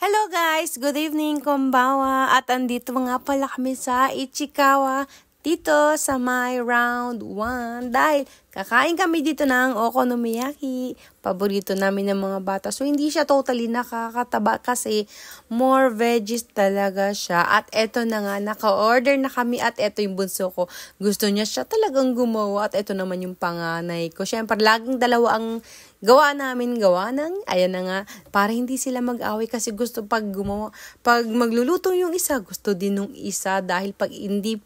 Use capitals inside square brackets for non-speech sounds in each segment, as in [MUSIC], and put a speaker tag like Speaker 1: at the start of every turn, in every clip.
Speaker 1: Hello guys! Good evening, kumbawa! At andito nga pala kami sa Ichikawa, dito sa my round 1 dahil kakain kami dito ng okonomiyaki. Paborito namin ng mga bata. So, hindi siya totally nakakataba kasi more veggies talaga siya. At eto na nga, naka-order na kami at eto yung bunso ko. Gusto niya siya talagang gumawa at eto naman yung panganay ko. Siyempre, laging dalawa ang gawa namin gawa ng, ayan na nga, para hindi sila mag-away kasi gusto pag gumawa, pag magluluto yung isa, gusto din ng isa dahil pag hindi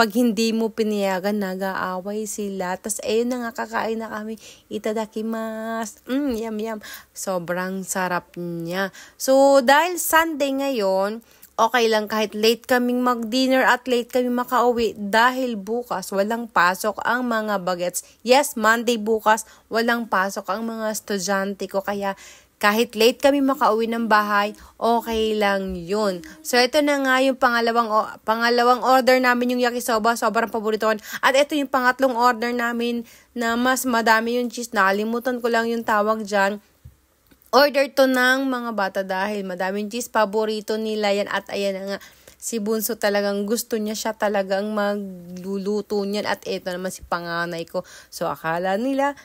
Speaker 1: pag hindi mo pinayagan, nag-aaway sila. Tapos, ayun na nga, kakain na kami. Itadakimas. Mm, yum, yum. Sobrang sarap niya. So, dahil Sunday ngayon, okay lang kahit late kaming mag-dinner at late kami makauwi dahil bukas walang pasok ang mga bagets. Yes, Monday bukas walang pasok ang mga estudyante ko kaya kahit late kami makauwi ng bahay, okay lang yun. So, ito na nga yung pangalawang, pangalawang order namin yung yakisoba. Sobrang paborito ko. At ito yung pangatlong order namin na mas madami yung cheese. Nakalimutan ko lang yung tawag dyan order to ng mga bata dahil madaming cheese paborito nila yan at ayan na nga si Bunso talagang gusto niya siya talagang magluluto niyan at ito naman si panganay ko so akala nila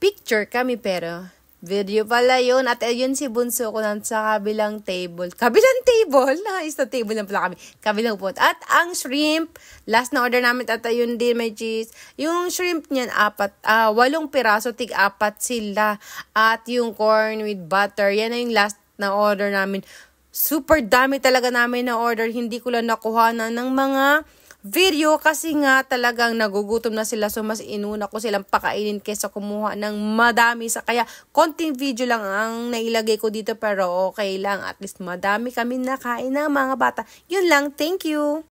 Speaker 1: picture kami pero Video pala yun. At ayun si Bunso ko nang sa kabilang table. Kabilang [LAUGHS] table? Na, isa table lang pala kami. Kabilang po. At ang shrimp, last na order namin at ayun din may cheese. Yung shrimp niyan, apat, uh, walong piraso, tig apat sila. At yung corn with butter, yan na yung last na order namin. Super dami talaga namin na order. Hindi ko lang nakuha na ng mga video kasi nga talagang nagugutom na sila so mas inuna ko silang pakainin kesa kumuha ng madami sa kaya konting video lang ang nailagay ko dito pero okay lang at least madami kami nakain ng mga bata. Yun lang, thank you!